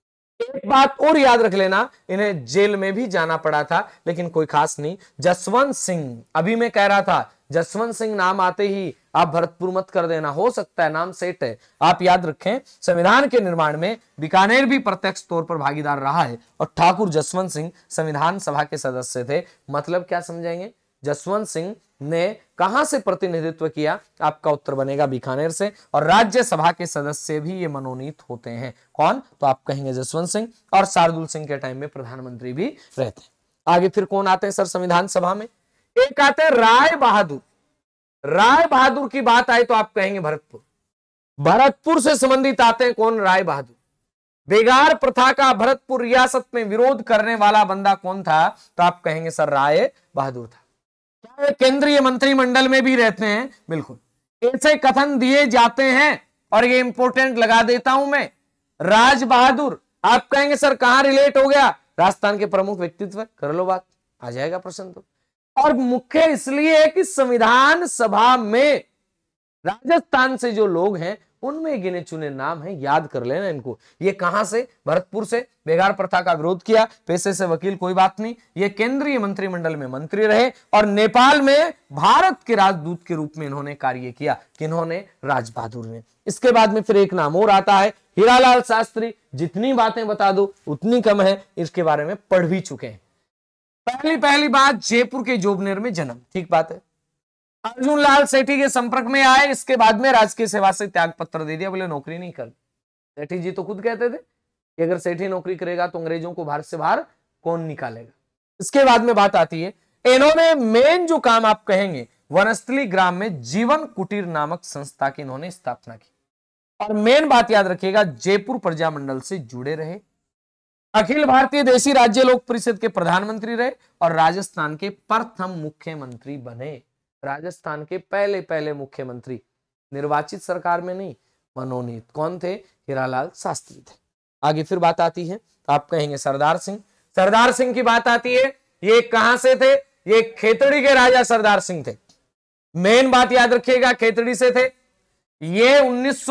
एक बात और याद रख लेना इन्हें जेल में भी जाना पड़ा था लेकिन कोई खास नहीं जसवंत सिंह अभी मैं कह रहा था जसवंत सिंह नाम आते ही आप भरतपुर मत कर देना हो सकता है नाम सेट है आप याद रखें संविधान के निर्माण में बीकानेर भी प्रत्यक्ष तौर पर भागीदार रहा है और ठाकुर जसवंत सिंह संविधान सभा के सदस्य थे मतलब क्या समझाएंगे जसवंत सिंह ने कहा से प्रतिनिधित्व किया आपका उत्तर बनेगा बीकानेर से और राज्यसभा के सदस्य भी ये मनोनीत होते हैं कौन तो आप कहेंगे जसवंत सिंह और शार्दुल सिंह के टाइम में प्रधानमंत्री भी रहते हैं आगे फिर कौन आते हैं सर संविधान सभा में एक आते हैं राय बहादुर राय बहादुर की बात आई तो आप कहेंगे भरतपुर भरतपुर से संबंधित आते हैं कौन राय बहादुर बेगार प्रथा का भरतपुर रियासत में विरोध करने वाला बंदा कौन था तो आप कहेंगे सर राय बहादुर था क्या केंद्रीय मंत्रिमंडल में भी रहते हैं बिल्कुल ऐसे कथन दिए जाते हैं और ये इंपोर्टेंट लगा देता हूं मैं राज बहादुर आप कहेंगे सर कहां रिलेट हो गया राजस्थान के प्रमुख व्यक्तित्व कर लो बात आ जाएगा प्रश्न तो और मुख्य इसलिए है कि संविधान सभा में राजस्थान से जो लोग हैं उनमें गिने चुने नाम हैं याद कर लेना इनको ये कहां से भरतपुर से बेगार प्रथा का विरोध किया पैसे से वकील कोई बात नहीं ये केंद्रीय मंत्रिमंडल में मंत्री रहे और नेपाल में भारत के राजदूत के रूप में इन्होंने कार्य किया किन्होंने राजबहादुर ने इसके बाद में फिर एक नाम और आता है हीरालाल शास्त्री जितनी बातें बता दो उतनी कम है इसके बारे में पढ़ भी चुके हैं पहली पहली बात जयपुर के जोबनेर में जन्म ठीक बात है अर्जुन लाल सेठी के संपर्क में आए इसके बाद में राजकीय सेवा से त्याग पत्र दे दिया बोले नौकरी नहीं कर सेठी जी तो खुद कहते थे कि अगर सेठी नौकरी करेगा तो अंग्रेजों को भारत से बाहर कौन निकालेगा इसके बाद में बात आती है इन्होंने मेन जो काम आप कहेंगे वनस्थली ग्राम में जीवन कुटीर नामक संस्था की इन्होंने स्थापना की और मेन बात याद रखिएगा जयपुर प्रजामंडल से जुड़े रहे अखिल भारतीय देशी राज्य लोक परिषद के प्रधानमंत्री रहे और राजस्थान के प्रथम मुख्यमंत्री बने राजस्थान के पहले पहले मुख्यमंत्री निर्वाचित सरकार में नहीं मनोनीत कौन थे हीरालाल शास्त्री थे आगे फिर बात आती है तो आप कहेंगे सरदार सिंह सरदार सिंह की बात आती है ये कहां से थे ये खेतड़ी के राजा सरदार सिंह थे मेन बात याद रखिएगा खेतड़ी से थे ये उन्नीस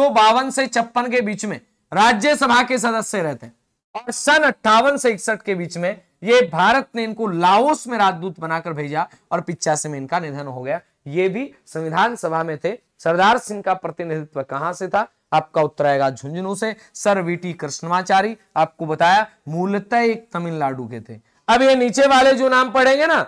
से छप्पन के बीच में राज्यसभा के सदस्य रहते हैं और सन अट्ठावन से इकसठ के बीच में ये भारत ने इनको लाओस में राजदूत बनाकर भेजा और पिचासी में इनका निधन हो गया ये भी संविधान सभा में थे सरदार सिंह का प्रतिनिधित्व कहां से था आपका उत्तर आएगा झुंझुनू से सर वी टी कृष्णमाचारी आपको बताया मूलतः एक तमिलनाडु के थे अब ये नीचे वाले जो नाम पढ़ेंगे ना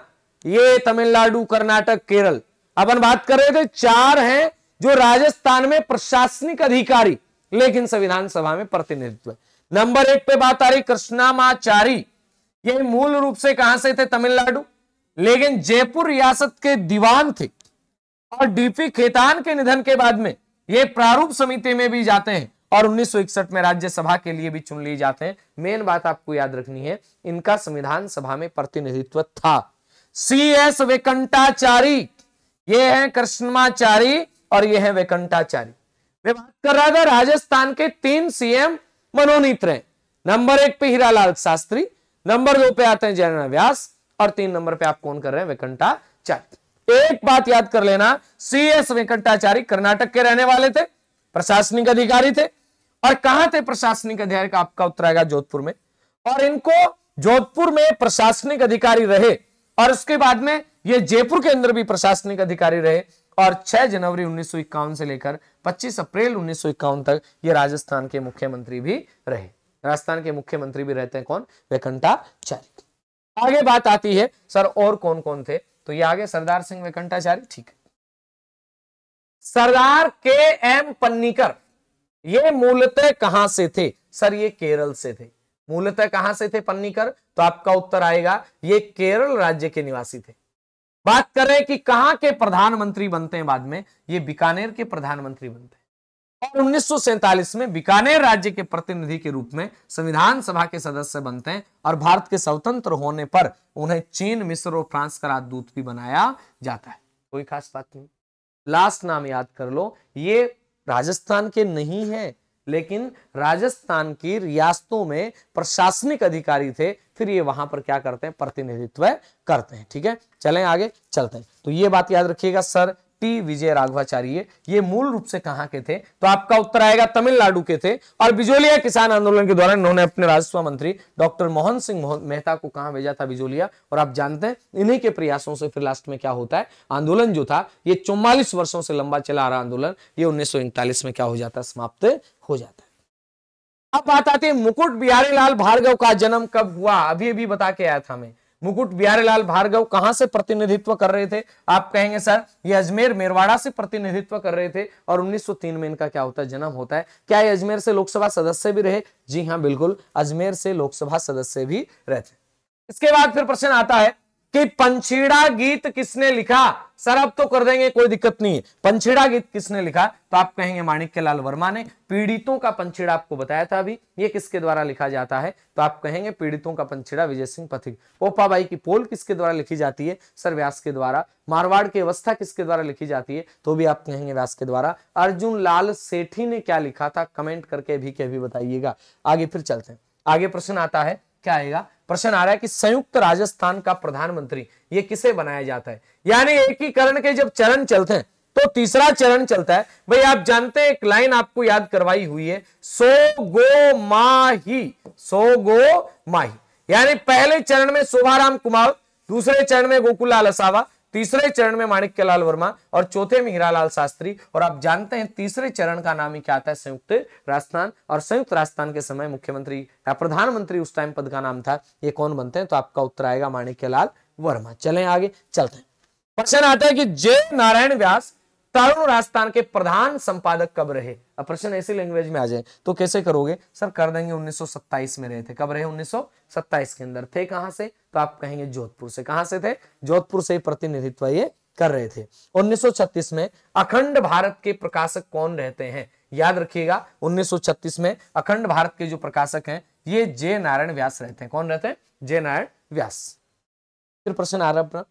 ये तमिलनाडु कर्नाटक केरल अपन बात कर रहे थे चार हैं जो राजस्थान में प्रशासनिक अधिकारी लेकिन संविधान सभा में प्रतिनिधित्व नंबर एक पे बात आ रही कृष्णामाचारी ये मूल रूप से कहां से थे तमिलनाडु लेकिन जयपुर रियासत के दीवान थे और डीपी खेतान के निधन के बाद में ये प्रारूप समिति में भी जाते हैं और 1961 में राज्यसभा के लिए भी चुन लिए जाते हैं मेन बात आपको याद रखनी है इनका संविधान सभा में प्रतिनिधित्व था सी एस वेकंटाचारी ये है कृष्णमाचारी और ये है वेकंटाचारी मैं बात कर रहा था राजस्थान के तीन सीएम मनोनीत रहे नंबर एक पे हीरालाल शास्त्री नंबर दो पे आते हैं जयनारायण व्यास और तीन नंबर पे आप कौन कर रहे हैं वेंकटाचार्य एक बात याद कर लेना सी एस वेंकटाचार्य कर्नाटक के रहने वाले थे प्रशासनिक अधिकारी थे और कहा थे प्रशासनिक अधिकारी का आपका उत्तर आएगा जोधपुर में और इनको जोधपुर में प्रशासनिक अधिकारी रहे और उसके बाद में ये जयपुर के अंदर भी प्रशासनिक अधिकारी रहे और 6 जनवरी उन्नीस से लेकर 25 अप्रैल उन्नीस तक ये राजस्थान के मुख्यमंत्री भी रहे राजस्थान के मुख्यमंत्री भी रहते हैं कौन वेकंटाचार्य आगे बात आती है सर और कौन कौन थे तो ये आगे सरदार सिंह वेकंटाचार्य ठीक है सरदार के एम पन्नीकर ये मूलतः कहां से थे सर ये केरल से थे मूलतः कहां से थे पन्नीकर तो आपका उत्तर आएगा ये केरल राज्य के निवासी थे बात करें कि कहां के प्रधानमंत्री बनते हैं बाद में ये बीकानेर के प्रधानमंत्री बनते हैं और उन्नीस में बीकानेर राज्य के प्रतिनिधि के रूप में संविधान सभा के सदस्य बनते हैं और भारत के स्वतंत्र होने पर उन्हें चीन मिस्र और फ्रांस का राजदूत भी बनाया जाता है कोई खास बात नहीं लास्ट नाम याद कर लो ये राजस्थान के नहीं है लेकिन राजस्थान की रियासतों में प्रशासनिक अधिकारी थे फिर ये वहां पर क्या करते हैं प्रतिनिधित्व करते हैं ठीक है चलें आगे चलते हैं तो ये बात याद रखिएगा सर टी विजय राघवाचार्य ये मूल रूप से कहां के थे तो आपका उत्तर आएगा तमिलनाडु के थे और बिजोलिया किसान आंदोलन के दौरान इन्होंने अपने राजस्व मंत्री डॉक्टर मोहन सिंह मेहता को कहां भेजा था बिजोलिया और आप जानते हैं इन्हीं के प्रयासों से फिर लास्ट में क्या होता है आंदोलन जो था ये चौवालीस वर्षों से लंबा चला आ रहा आंदोलन ये उन्नीस में क्या हो जाता है समाप्त हो जाता है अब बात आते मुकुट बिहारी लाल भार्गव का जन्म कब हुआ अभी अभी बता के आया था मैं मुकुट बिहारीलाल भार्गव कहां से प्रतिनिधित्व कर रहे थे आप कहेंगे सर ये अजमेर मेरवाड़ा से प्रतिनिधित्व कर रहे थे और 1903 में इनका क्या होता है जन्म होता है क्या ये अजमेर से लोकसभा सदस्य भी रहे जी हाँ बिल्कुल अजमेर से लोकसभा सदस्य भी रहे इसके बाद फिर प्रश्न आता है कि पंछीड़ा गीत किसने लिखा सर अब तो कर देंगे कोई दिक्कत नहीं है पंछीड़ा गीत किसने लिखा तो आप कहेंगे माणिक्य लाल वर्मा ने पीड़ितों का पंछीड़ा आपको बताया था अभी ये किसके द्वारा लिखा जाता है तो आप कहेंगे पीड़ितों का पंछीड़ा विजय सिंह पथिक ओपाबाई की पोल किसके द्वारा लिखी जाती है सर व्यास के द्वारा मारवाड़ की अवस्था किसके द्वारा लिखी जाती है तो भी आप कहेंगे व्यास के द्वारा अर्जुन लाल सेठी ने क्या लिखा था कमेंट करके भी के भी बताइएगा आगे फिर चलते हैं आगे प्रश्न आता है क्या आएगा प्रश्न आ रहा है कि संयुक्त राजस्थान का प्रधानमंत्री ये किसे बनाया जाता है यानी एकीकरण के जब चरण चलते हैं तो तीसरा चरण चलता है भाई आप जानते हैं एक लाइन आपको याद करवाई हुई है सो गो माही सो गो माही यानी पहले चरण में शोभाराम कुमार दूसरे चरण में गोकुलाल असावा तीसरे चरण में माणिक्य लाल वर्मा और चौथे में हीरालाल शास्त्री और आप जानते हैं तीसरे चरण का नाम ही क्या आता है संयुक्त राजस्थान और संयुक्त राजस्थान के समय मुख्यमंत्री या प्रधानमंत्री उस टाइम पद का नाम था ये कौन बनते हैं तो आपका उत्तर आएगा माणिक्य लाल वर्मा चले आगे चलते हैं प्रश्न आता है कि जय नारायण व्यास तरुण राजस्थान के प्रधान संपादक कब रहे अब प्रश्न ऐसी लैंग्वेज में आ जाए तो कैसे करोगे सर कर देंगे 1927 में रहे थे कब रहे 1927 के अंदर थे कहां से तो आप कहेंगे जोधपुर से कहां से थे जोधपुर से प्रतिनिधित्व ये कर रहे थे 1936 में अखंड भारत के प्रकाशक कौन रहते हैं याद रखिएगा 1936 में अखंड भारत के जो प्रकाशक हैं ये जय नारायण व्यास रहते हैं कौन रहते हैं जय नारायण व्यास फिर प्रश्न आ रहा अपना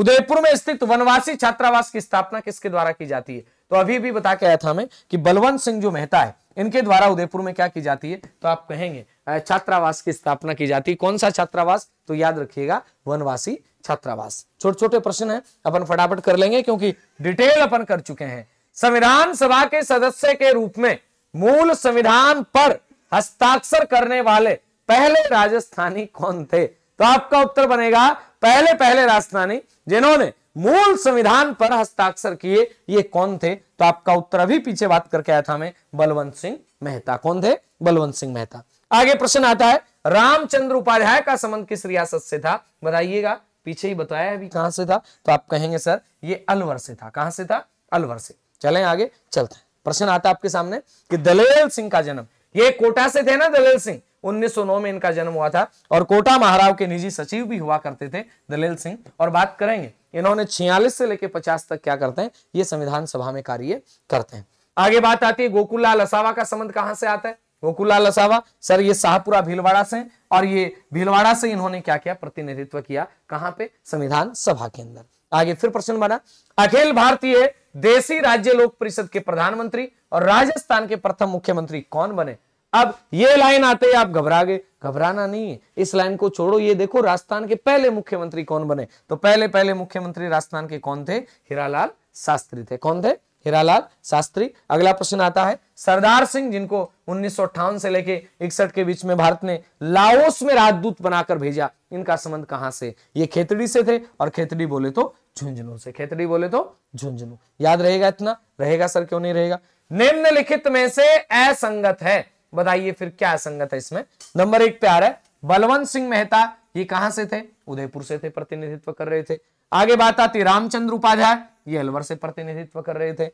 उदयपुर में स्थित वनवासी छात्रावास की स्थापना किसके द्वारा की जाती है तो अभी भी बता के आया था हमें कि बलवंत सिंह जो मेहता है इनके द्वारा उदयपुर में क्या की जाती है तो आप कहेंगे छात्रावास की स्थापना की जाती है कौन सा छात्रावास तो याद रखिएगा वनवासी छात्रावास छोटे छोटे प्रश्न है अपन फटाफट कर लेंगे क्योंकि डिटेल अपन कर चुके हैं संविधान सभा के सदस्य के रूप में मूल संविधान पर हस्ताक्षर करने वाले पहले राजस्थानी कौन थे तो आपका उत्तर बनेगा पहले पहले राजस्थानी जिन्होंने मूल संविधान पर हस्ताक्षर किए ये कौन थे तो आपका उत्तर अभी पीछे बात करके आया था मैं बलवंत सिंह मेहता कौन थे बलवंत सिंह मेहता आगे प्रश्न आता है रामचंद्र उपाध्याय का संबंध किस रियासत से था बताइएगा पीछे ही बताया अभी कहां से था तो आप कहेंगे सर ये अलवर से था कहां से था अलवर से चले आगे चलते हैं प्रश्न आता है आपके सामने कि दलेल सिंह का जन्म ये कोटा से थे ना दलेल सिंह 1909 में इनका जन्म हुआ था और कोटा महाराव के निजी सचिव भी हुआ करते थे दलेल सिंह और बात करेंगे इन्होंने छियालीस से लेकर पचास तक क्या करते हैं ये संविधान सभा में कार्य करते हैं आगे बात आती है गोकुललाल असावा का संबंध कहां से आता है गोकुललाल असावा सर ये शाहपुरा भीलवाड़ा से और ये भीलवाड़ा से इन्होंने क्या किया प्रतिनिधित्व किया कहां पे संविधान सभा के अंदर आगे फिर प्रश्न बना अखिल भारतीय देसी राज्य लोक परिषद के प्रधानमंत्री और राजस्थान के प्रथम मुख्यमंत्री कौन बने अब ये लाइन आते ही आप घबरा गए घबराना नहीं है इस लाइन को छोड़ो ये देखो राजस्थान के पहले मुख्यमंत्री कौन बने तो पहले पहले मुख्यमंत्री राजस्थान के कौन थे हीरालाल शास्त्री थे कौन थे हीरालाल शास्त्री अगला प्रश्न आता है सरदार सिंह जिनको उन्नीस से लेके इकसठ के बीच में भारत ने लाओस में राजदूत बनाकर भेजा इनका संबंध कहां से ये खेतड़ी से थे और खेतड़ी बोले तो झुंझुनू से खेतड़ी बोले तो झुंझुनू याद रहेगा इतना रहेगा सर क्यों नहीं रहेगा निम्नलिखित में से असंगत है बताइए फिर क्या संगत है इसमें नंबर एक पे आ रहा है बलवंत सिंह मेहता ये कहां से थे उदयपुर से थे प्रतिनिधित्व कर रहे थे आगे बात आती रामचंद्र उपाध्याय ये अलवर से प्रतिनिधित्व कर रहे थे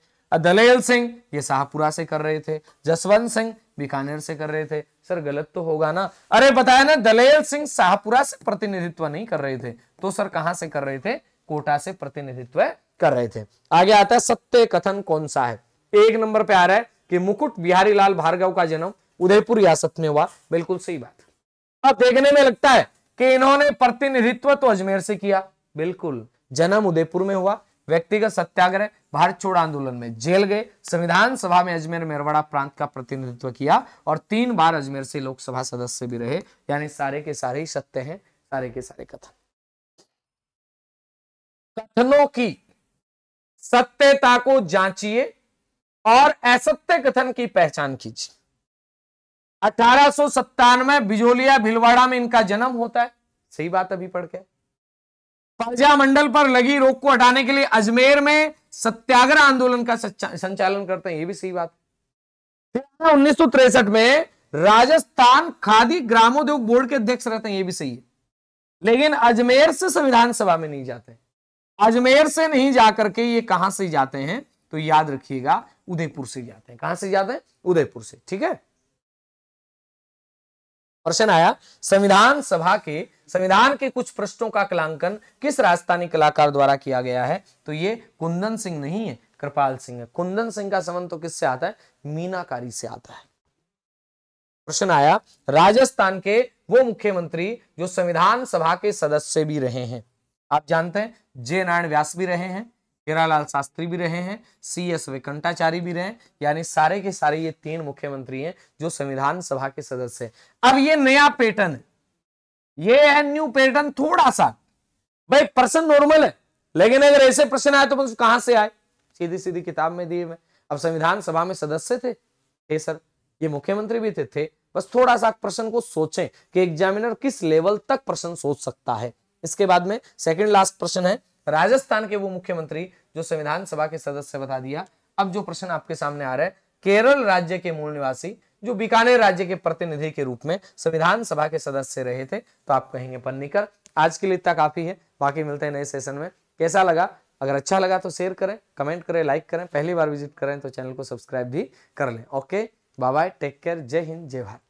दलेल सिंह ये शाहपुरा से कर रहे थे जसवंत सिंह बीकानेर से कर रहे थे सर गलत तो होगा ना अरे बताया ना दलेल सिंह शाहपुरा से प्रतिनिधित्व नहीं कर रहे थे तो सर कहां से कर रहे थे कोटा से प्रतिनिधित्व कर रहे थे आगे आता है सत्य कथन कौन सा है एक नंबर पे आ रहा है कि मुकुट बिहारी लाल भार्गव का जन्म उदयपुर रियासत में हुआ बिल्कुल सही बात अब देखने में लगता है कि इन्होंने प्रतिनिधित्व तो अजमेर से किया बिल्कुल जन्म उदयपुर में हुआ व्यक्तिगत सत्याग्रह भारत छोड़ आंदोलन में जेल गए संविधान सभा में अजमेर मेरवाड़ा प्रांत का प्रतिनिधित्व किया और तीन बार अजमेर से लोकसभा सदस्य भी रहे यानी सारे के सारे ही सत्य हैं सारे के सारे कथन कथनों की सत्यता को जांचिए और असत्य कथन की पहचान कीजिए अठारह में बिजोलिया भिलवाड़ा में इनका जन्म होता है सही बात अभी पढ़ के प्रजा मंडल पर लगी रोक को हटाने के लिए अजमेर में सत्याग्रह आंदोलन का संचालन करते हैं ये भी सही बात फिर उन्नीस में राजस्थान खादी ग्रामोद्योग बोर्ड के अध्यक्ष रहते हैं ये भी सही है लेकिन अजमेर से संविधान सभा में नहीं जाते अजमेर से नहीं जाकर के ये कहां से जाते हैं तो याद रखिएगा उदयपुर से जाते हैं कहां से जाते हैं उदयपुर से ठीक है प्रश्न आया संविधान सभा के संविधान के कुछ प्रश्नों का कलांकन किस राजस्थानी कलाकार द्वारा किया गया है तो ये कुंदन सिंह नहीं है कृपाल सिंह है कुंदन सिंह का संबंध तो किससे आता है मीनाकारी से आता है प्रश्न आया राजस्थान के वो मुख्यमंत्री जो संविधान सभा के सदस्य भी रहे हैं आप जानते हैं जय नारायण व्यास भी रहे हैं हीरालाल शास्त्री भी रहे हैं सी एस वेकंटाचारी भी रहे यानी सारे के सारे ये तीन मुख्यमंत्री हैं जो संविधान सभा के सदस्य हैं अब ये नया पैटर्न है ये है न्यू पैटर्न थोड़ा सा भाई प्रश्न नॉर्मल है लेकिन अगर ऐसे प्रश्न आए तो कहां से आए सीधी सीधी किताब में दिए मैं अब संविधान सभा में सदस्य थे थे सर ये मुख्यमंत्री भी थे थे बस थोड़ा सा प्रश्न को सोचें कि एग्जामिनर किस लेवल तक प्रश्न सोच सकता है इसके बाद में सेकंड लास्ट प्रश्न है राजस्थान के वो मुख्यमंत्री जो संविधान सभा के सदस्य बता दिया अब जो प्रश्न आपके सामने आ रहा है केरल राज्य के मूल निवासी जो बीकानेर राज्य के प्रतिनिधि के रूप में संविधान सभा के सदस्य रहे थे तो आप कहेंगे पन्नीकर आज के लिए इतना काफी है बाकी मिलते हैं नए सेशन में कैसा लगा अगर अच्छा लगा तो शेयर करें कमेंट करें लाइक करें पहली बार विजिट करें तो चैनल को सब्सक्राइब भी कर लें okay bye bye take care जय हिंद जय भारत